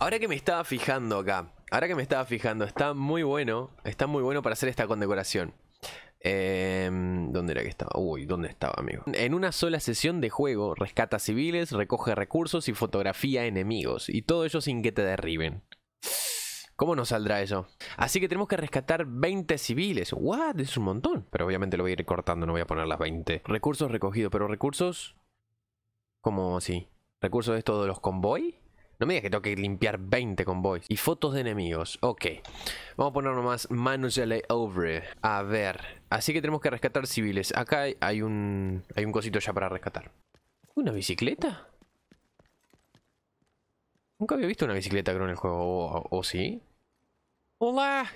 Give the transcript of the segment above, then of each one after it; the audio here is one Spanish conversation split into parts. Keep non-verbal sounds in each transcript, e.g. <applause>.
Ahora que me estaba fijando acá, ahora que me estaba fijando, está muy bueno, está muy bueno para hacer esta condecoración. Em, ¿Dónde era que estaba? Uy, ¿dónde estaba, amigo? En una sola sesión de juego, rescata civiles, recoge recursos y fotografía enemigos. Y todo ello sin que te derriben. ¿Cómo nos saldrá eso? Así que tenemos que rescatar 20 civiles. ¿What? Es un montón. Pero obviamente lo voy a ir cortando, no voy a poner las 20. Recursos recogidos, pero recursos... ¿Cómo así? ¿Recursos de estos de los convoy? No me digas que tengo que limpiar 20 convoys. Y fotos de enemigos. Ok. Vamos a poner nomás la Over. A ver. Así que tenemos que rescatar civiles. Acá hay un, hay un cosito ya para rescatar. ¿Una bicicleta? Nunca había visto una bicicleta creo en el juego. ¿O, sí? ¡Hola!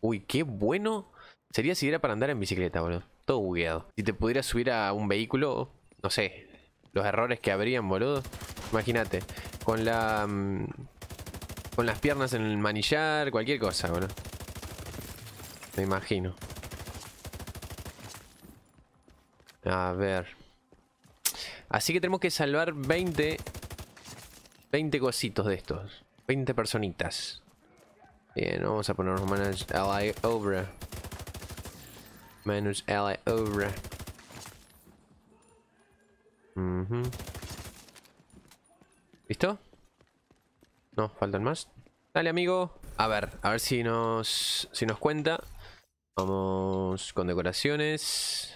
Uy, qué bueno. Sería si era para andar en bicicleta, boludo. Todo bugueado. Si te pudieras subir a un vehículo, no sé, los errores que habrían, boludo. Imagínate, con la... Mm, con las piernas en el manillar, cualquier cosa, boludo. Me imagino. A ver. Así que tenemos que salvar 20... 20 cositos de estos. 20 personitas. Bien, vamos a ponernos manos Ally obra. Manos over. ¿Listo? No, faltan más. Dale, amigo. A ver, a ver si nos, si nos cuenta. Vamos con decoraciones.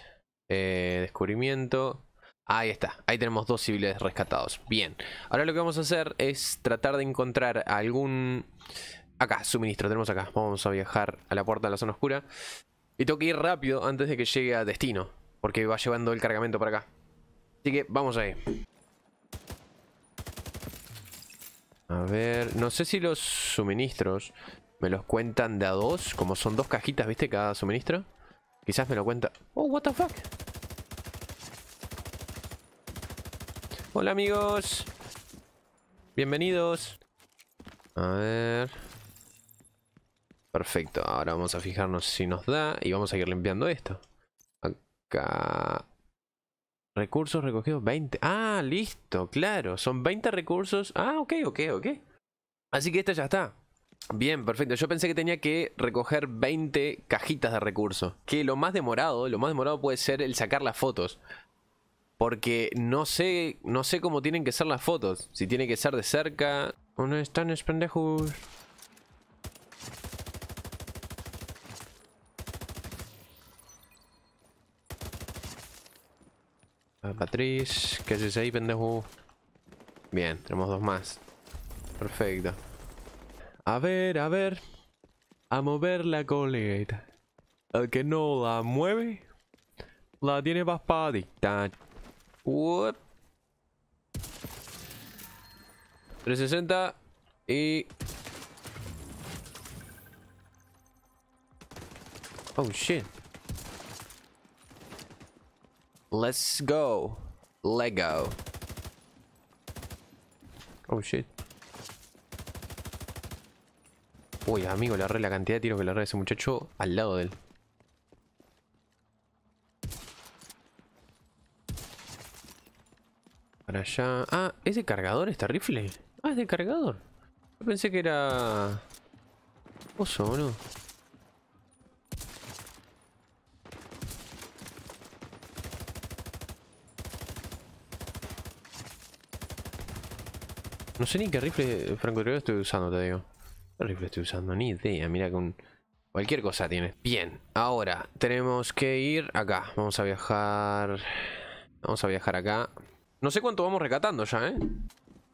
Eh, descubrimiento. Ahí está, ahí tenemos dos civiles rescatados. Bien, ahora lo que vamos a hacer es tratar de encontrar algún... Acá, suministro, tenemos acá. Vamos a viajar a la puerta de la zona oscura. Y tengo que ir rápido antes de que llegue a destino, porque va llevando el cargamento para acá. Así que vamos ahí. A ver, no sé si los suministros me los cuentan de a dos, como son dos cajitas, ¿viste? Cada suministro. Quizás me lo cuenta... Oh, what the fuck. Hola amigos. Bienvenidos. A ver. Perfecto, ahora vamos a fijarnos si nos da y vamos a ir limpiando esto. Acá... Recursos recogidos 20. Ah, listo, claro. Son 20 recursos. Ah, ok, ok, ok. Así que esta ya está. Bien, perfecto. Yo pensé que tenía que recoger 20 cajitas de recursos. Que lo más demorado, lo más demorado puede ser el sacar las fotos. Porque no sé, no sé cómo tienen que ser las fotos. Si tiene que ser de cerca. no están los pendejos? Patriz, ¿qué se ahí, pendejo? Bien, tenemos dos más. Perfecto. A ver, a ver. A mover la coleta. El que no la mueve, la tiene paspadita. What? 360 y... Oh, shit. Let's go. Lego. Oh shit. Uy, amigo, le agarré la cantidad de tiros que le a ese muchacho al lado de él. Para allá. Ah, ¿es de cargador este rifle? Ah, es de cargador. Yo pensé que era. Oso, ¿no? No sé ni qué rifle Franco, estoy usando, te digo. ¿Qué rifle estoy usando? Ni idea. Mira que un... Cualquier cosa tiene. Bien, ahora tenemos que ir acá. Vamos a viajar... Vamos a viajar acá. No sé cuánto vamos recatando ya, ¿eh?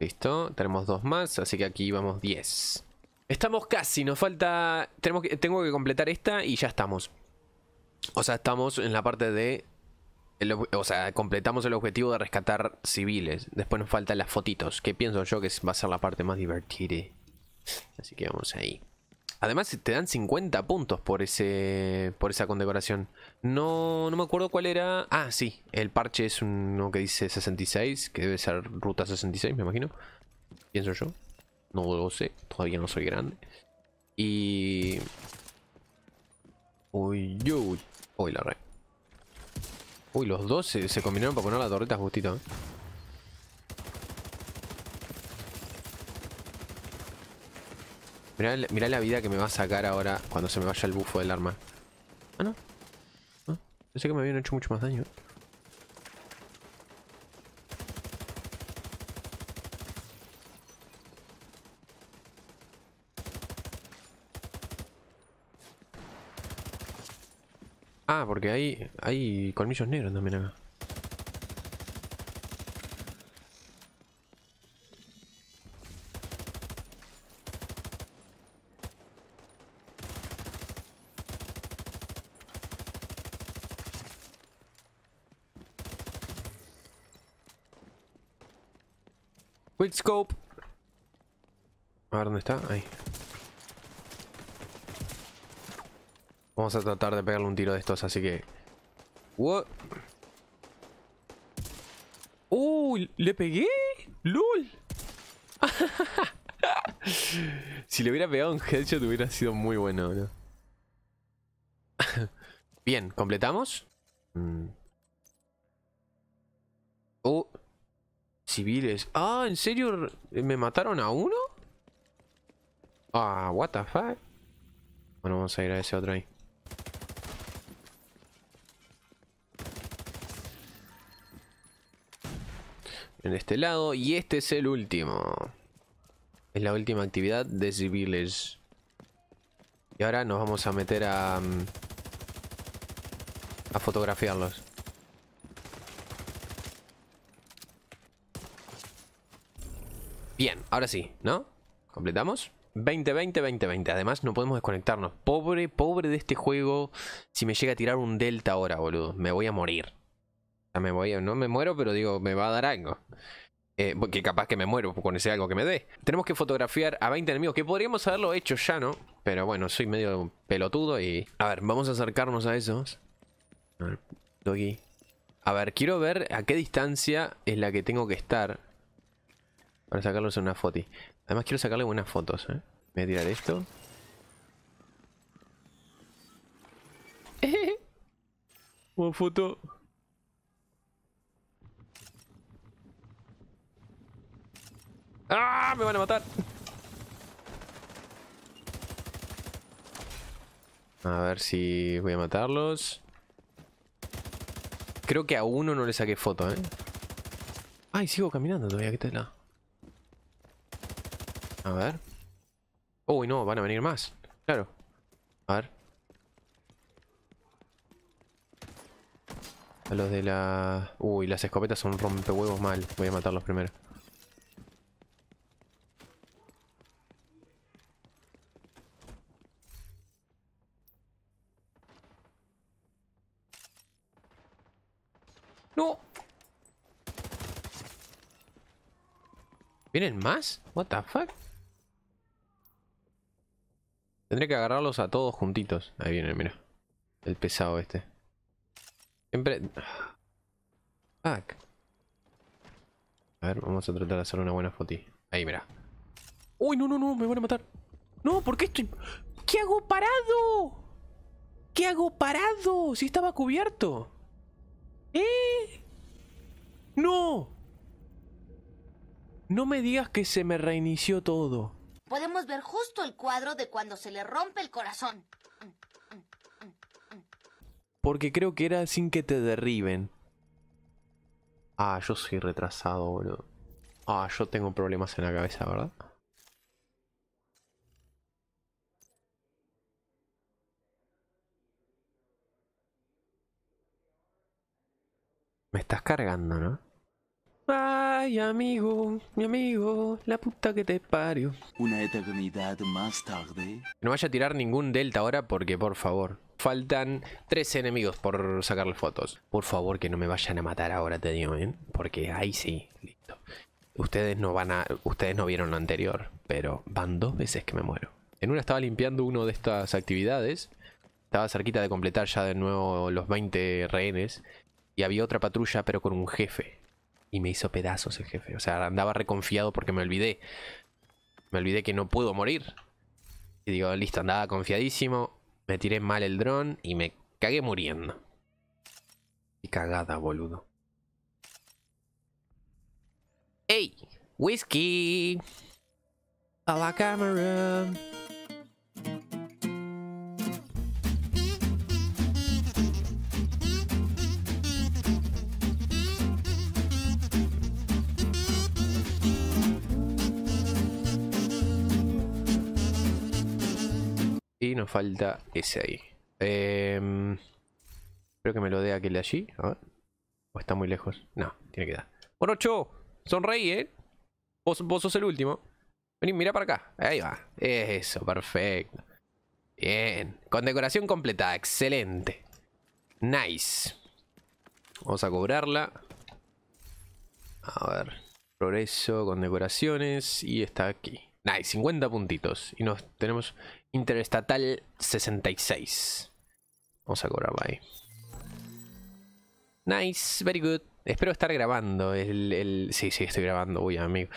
Listo, tenemos dos más, así que aquí vamos 10. Estamos casi, nos falta... Tenemos Tengo que completar esta y ya estamos. O sea, estamos en la parte de o sea, completamos el objetivo de rescatar civiles. Después nos faltan las fotitos, que pienso yo que va a ser la parte más divertida. Así que vamos ahí. Además te dan 50 puntos por ese por esa condecoración. No, no me acuerdo cuál era. Ah, sí, el parche es uno que dice 66, que debe ser ruta 66, me imagino. Pienso yo. No lo sé, todavía no soy grande. Y Uy, uy, uy la red. Y los dos se, combinaron para poner la torreta justito, ¿eh? Mirá, la vida que me va a sacar ahora cuando se me vaya el bufo del arma. Ah, no. No. Ah, pensé que me habían hecho mucho más daño. Ah, porque hay, hay colmillos negros también acá. scope. A ver dónde está. Ahí. Vamos a tratar de pegarle un tiro de estos, así que... What? ¡Uh! ¿Le pegué? ¡Lul! <laughs> si le hubiera pegado un headshot hubiera sido muy bueno, <laughs> Bien, ¿completamos? Mm. Oh. civiles. Ah, ¿en serio me mataron a uno? Ah, what the fuck. Bueno, vamos a ir a ese otro ahí. en este lado. Y este es el último. Es la última actividad de civiles. Y ahora nos vamos a meter a... Mm, a fotografiarlos. Bien, ahora sí, ¿no? 2020-2020. Además, no podemos desconectarnos. Pobre, pobre de este juego. Si me llega a tirar un delta ahora, boludo. Me voy a morir no me muero, pero digo, me va a dar algo. Eh, porque capaz que me muero con ese algo que me dé. Tenemos que fotografiar a 20 enemigos, que podríamos haberlo hecho ya, ¿no? Pero bueno, soy medio pelotudo y... A ver, vamos a acercarnos a esos. A ver, A ver, quiero ver a qué distancia es la que tengo que estar. Para sacarlos en una foto Además quiero sacarle buenas fotos, ¿eh? Voy a tirar esto. <laughs> Una foto ¡Ah! Me van a matar. A ver si voy a matarlos. Creo que a uno no le saqué foto, ¿eh? Ay, sigo caminando todavía, qué tela. A ver. Uy, no, van a venir más. Claro. A ver. A los de la... Uy, las escopetas son rompehuevos mal. Voy a matarlos primero. ¿Vienen más? What the fuck? Tendré que agarrarlos a todos juntitos. Ahí viene, mira. El pesado este. Siempre... Fuck. A ver, vamos a tratar de hacer una buena foto Ahí, mira. ¡Uy, no, no, no! Me van a matar. No, ¿por qué estoy...? ¿Qué hago parado? ¿Qué hago parado? Si estaba cubierto. ¿Eh? ¡No! No me digas que se me reinició todo. Podemos ver justo el cuadro de cuando se le rompe el corazón. Porque creo que era sin que te derriben. Ah, yo soy retrasado, boludo. Ah, yo tengo problemas en la cabeza, ¿verdad? Me estás cargando, ¿no? ¡Ah! Ay, amigo, mi amigo, la puta que te parió. Una eternidad más tarde. No vaya a tirar ningún delta ahora porque, por favor, faltan tres enemigos por sacarle fotos. Por favor, que no me vayan a matar ahora, te digo, ¿eh? Porque ahí sí, listo. Ustedes no van a... Ustedes no vieron lo anterior, pero van dos veces que me muero. En una estaba limpiando uno de estas actividades. Estaba cerquita de completar ya de nuevo los 20 rehenes. Y había otra patrulla, pero con un jefe. Y me hizo pedazos el jefe. O sea, andaba reconfiado porque me olvidé. Me olvidé que no pudo morir. Y digo, listo, andaba confiadísimo. Me tiré mal el dron y me cagué muriendo. Y cagada, boludo. ¡Ey! ¡Whisky! A la cámara. Y nos falta ese ahí. Em, creo que me lo dé aquel de allí. A ver. O está muy lejos. No, tiene que dar. ocho! sonreí, ¿eh? Vos, sos el último. Vení, mira para acá. Ahí va. Eso, perfecto. Bien. Con decoración completa. Excelente. Nice. Vamos a cobrarla. A ver. Progreso, con decoraciones. Y está aquí. Nice, 50 puntitos. Y nos tenemos. Interestatal 66. Vamos a cobrar ahí. Nice, very good. Espero estar grabando. El, el... Sí, sí, estoy grabando. Uy, amigo.